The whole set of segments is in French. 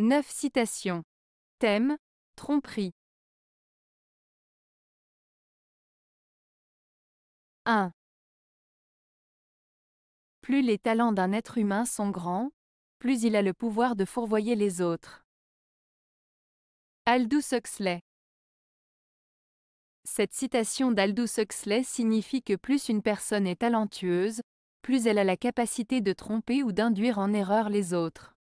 9 citations. Thème Tromperie. 1. Plus les talents d'un être humain sont grands, plus il a le pouvoir de fourvoyer les autres. Aldous Huxley. Cette citation d'Aldous Huxley signifie que plus une personne est talentueuse, plus elle a la capacité de tromper ou d'induire en erreur les autres.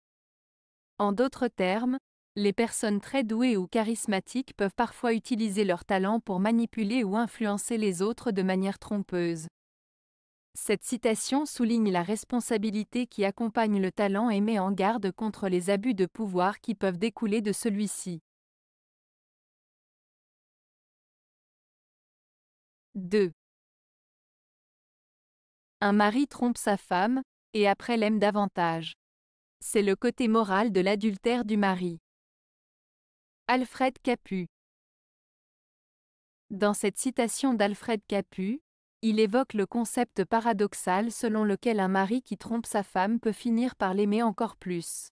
En d'autres termes, les personnes très douées ou charismatiques peuvent parfois utiliser leur talent pour manipuler ou influencer les autres de manière trompeuse. Cette citation souligne la responsabilité qui accompagne le talent et met en garde contre les abus de pouvoir qui peuvent découler de celui-ci. 2. Un mari trompe sa femme, et après l'aime davantage. C'est le côté moral de l'adultère du mari. Alfred Capu Dans cette citation d'Alfred Capu, il évoque le concept paradoxal selon lequel un mari qui trompe sa femme peut finir par l'aimer encore plus.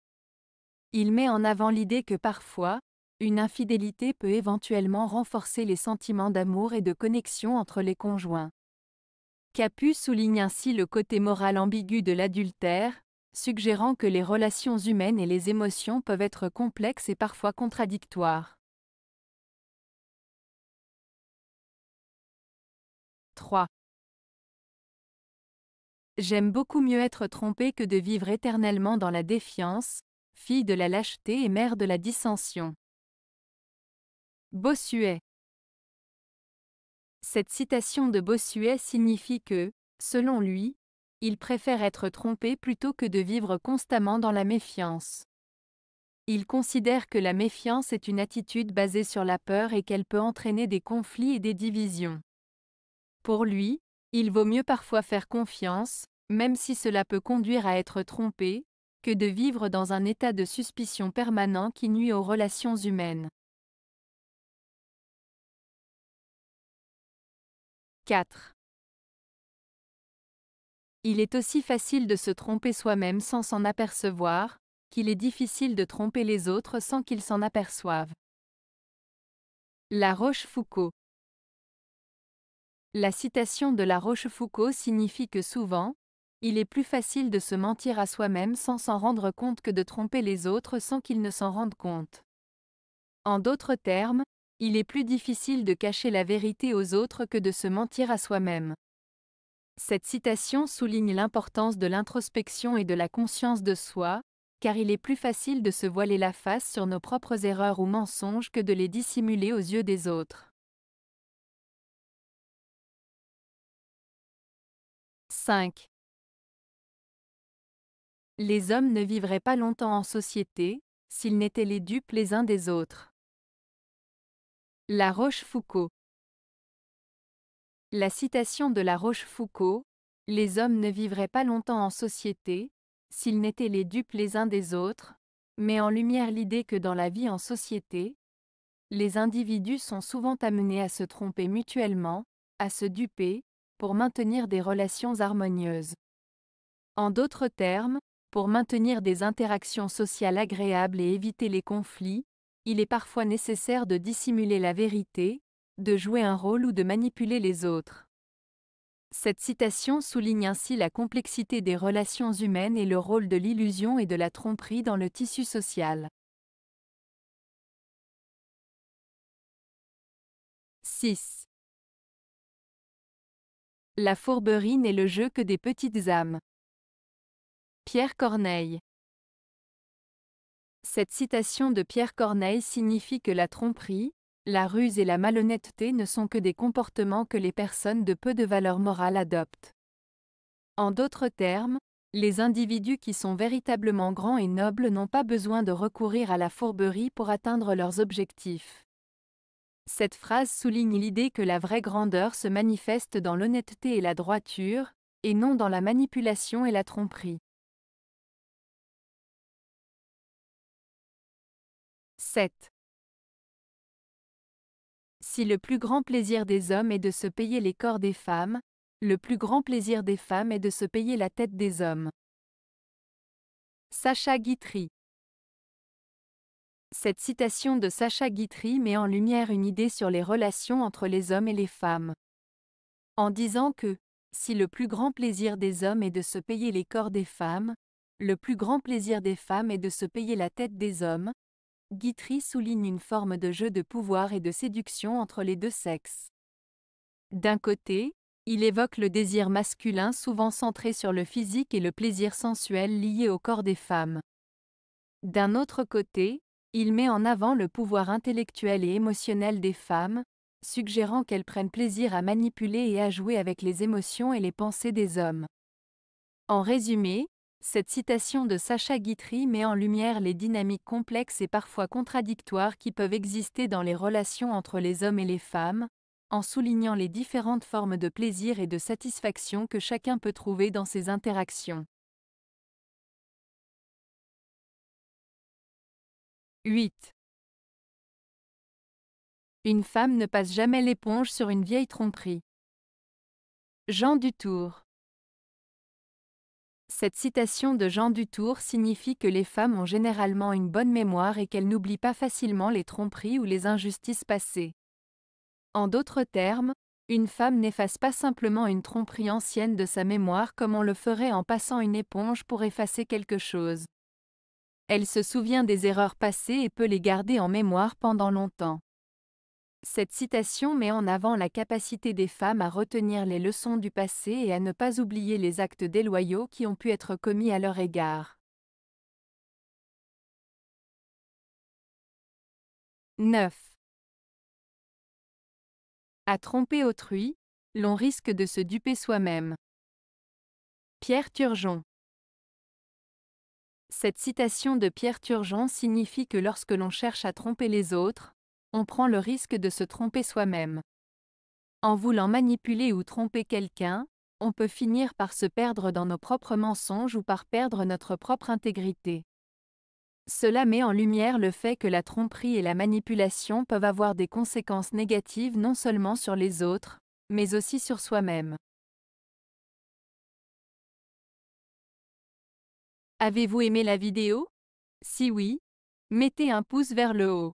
Il met en avant l'idée que parfois, une infidélité peut éventuellement renforcer les sentiments d'amour et de connexion entre les conjoints. Capu souligne ainsi le côté moral ambigu de l'adultère, suggérant que les relations humaines et les émotions peuvent être complexes et parfois contradictoires. 3. J'aime beaucoup mieux être trompé que de vivre éternellement dans la défiance, fille de la lâcheté et mère de la dissension. Bossuet Cette citation de Bossuet signifie que, selon lui, il préfère être trompé plutôt que de vivre constamment dans la méfiance. Il considère que la méfiance est une attitude basée sur la peur et qu'elle peut entraîner des conflits et des divisions. Pour lui, il vaut mieux parfois faire confiance, même si cela peut conduire à être trompé, que de vivre dans un état de suspicion permanent qui nuit aux relations humaines. 4. Il est aussi facile de se tromper soi-même sans s'en apercevoir, qu'il est difficile de tromper les autres sans qu'ils s'en aperçoivent. La Rochefoucauld La citation de La Rochefoucauld signifie que souvent, il est plus facile de se mentir à soi-même sans s'en rendre compte que de tromper les autres sans qu'ils ne s'en rendent compte. En d'autres termes, il est plus difficile de cacher la vérité aux autres que de se mentir à soi-même. Cette citation souligne l'importance de l'introspection et de la conscience de soi, car il est plus facile de se voiler la face sur nos propres erreurs ou mensonges que de les dissimuler aux yeux des autres. 5. Les hommes ne vivraient pas longtemps en société s'ils n'étaient les dupes les uns des autres. La Rochefoucauld la citation de La Rochefoucauld Les hommes ne vivraient pas longtemps en société, s'ils n'étaient les dupes les uns des autres, met en lumière l'idée que dans la vie en société, les individus sont souvent amenés à se tromper mutuellement, à se duper, pour maintenir des relations harmonieuses. En d'autres termes, pour maintenir des interactions sociales agréables et éviter les conflits, il est parfois nécessaire de dissimuler la vérité, de jouer un rôle ou de manipuler les autres. Cette citation souligne ainsi la complexité des relations humaines et le rôle de l'illusion et de la tromperie dans le tissu social. 6. La fourberie n'est le jeu que des petites âmes. Pierre Corneille Cette citation de Pierre Corneille signifie que la tromperie, la ruse et la malhonnêteté ne sont que des comportements que les personnes de peu de valeur morale adoptent. En d'autres termes, les individus qui sont véritablement grands et nobles n'ont pas besoin de recourir à la fourberie pour atteindre leurs objectifs. Cette phrase souligne l'idée que la vraie grandeur se manifeste dans l'honnêteté et la droiture, et non dans la manipulation et la tromperie. 7. Si le plus grand plaisir des hommes est de se payer les corps des femmes, le plus grand plaisir des femmes est de se payer la tête des hommes. Sacha Guitry Cette citation de Sacha Guitry met en lumière une idée sur les relations entre les hommes et les femmes. En disant que, si le plus grand plaisir des hommes est de se payer les corps des femmes, le plus grand plaisir des femmes est de se payer la tête des hommes, Guitry souligne une forme de jeu de pouvoir et de séduction entre les deux sexes. D'un côté, il évoque le désir masculin souvent centré sur le physique et le plaisir sensuel lié au corps des femmes. D'un autre côté, il met en avant le pouvoir intellectuel et émotionnel des femmes, suggérant qu'elles prennent plaisir à manipuler et à jouer avec les émotions et les pensées des hommes. En résumé, cette citation de Sacha Guitry met en lumière les dynamiques complexes et parfois contradictoires qui peuvent exister dans les relations entre les hommes et les femmes, en soulignant les différentes formes de plaisir et de satisfaction que chacun peut trouver dans ces interactions. 8. Une femme ne passe jamais l'éponge sur une vieille tromperie. Jean Dutour cette citation de Jean Dutour signifie que les femmes ont généralement une bonne mémoire et qu'elles n'oublient pas facilement les tromperies ou les injustices passées. En d'autres termes, une femme n'efface pas simplement une tromperie ancienne de sa mémoire comme on le ferait en passant une éponge pour effacer quelque chose. Elle se souvient des erreurs passées et peut les garder en mémoire pendant longtemps. Cette citation met en avant la capacité des femmes à retenir les leçons du passé et à ne pas oublier les actes déloyaux qui ont pu être commis à leur égard. 9. À tromper autrui, l'on risque de se duper soi-même. Pierre Turgeon Cette citation de Pierre Turgeon signifie que lorsque l'on cherche à tromper les autres, on prend le risque de se tromper soi-même. En voulant manipuler ou tromper quelqu'un, on peut finir par se perdre dans nos propres mensonges ou par perdre notre propre intégrité. Cela met en lumière le fait que la tromperie et la manipulation peuvent avoir des conséquences négatives non seulement sur les autres, mais aussi sur soi-même. Avez-vous aimé la vidéo Si oui, mettez un pouce vers le haut.